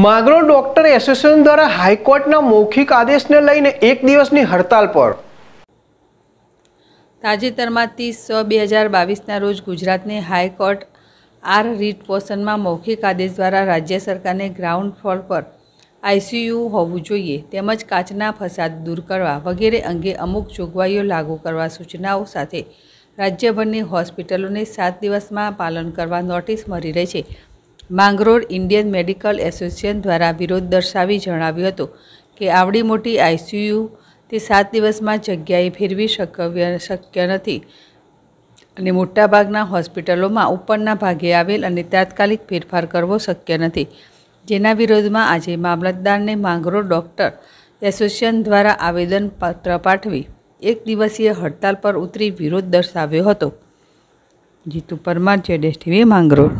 માગરો doctor association દ્વારા હાઈકોર્ટના મૌખિક આદેશને લઈને એક દિવસની હડતાલ પર તાજેતરમાં ત્રીસ છ બે હજાર બાવીસના રોજ ગુજરાતની હાઈકોર્ટ આર રીટ પોષણમાં મૌખિક આદેશ દ્વારા રાજ્ય સરકારને ગ્રાઉન્ડ ફ્લોર પર આઈસીયુ હોવું જોઈએ તેમજ કાચના ફસાદ દૂર કરવા વગેરે અંગે અમુક જોગવાઈઓ લાગુ કરવા સૂચનાઓ સાથે રાજ્યભરની હોસ્પિટલોને સાત દિવસમાં પાલન કરવા નોટિસ મળી રહી છે માંગરોળ ઇન્ડિયન મેડિકલ એસોસિએશન દ્વારા વિરોધ દર્શાવી જણાવ્યું હતું કે આવડી મોટી આઈસીયુ તે સાત દિવસમાં જગ્યાએ ફેરવી શકવ્ય શક્ય નથી અને મોટાભાગના હોસ્પિટલોમાં ઉપરના ભાગે આવેલ અને તાત્કાલિક ફેરફાર કરવો શક્ય નથી જેના વિરોધમાં આજે મામલતદારને માંગરોળ ડૉક્ટર એસોસિએશન દ્વારા આવેદનપત્ર પાઠવી એક દિવસીય હડતાલ પર ઉતરી વિરોધ દર્શાવ્યો હતો જીતુ પરમાર જેડેશ ટીવી માંગરોળ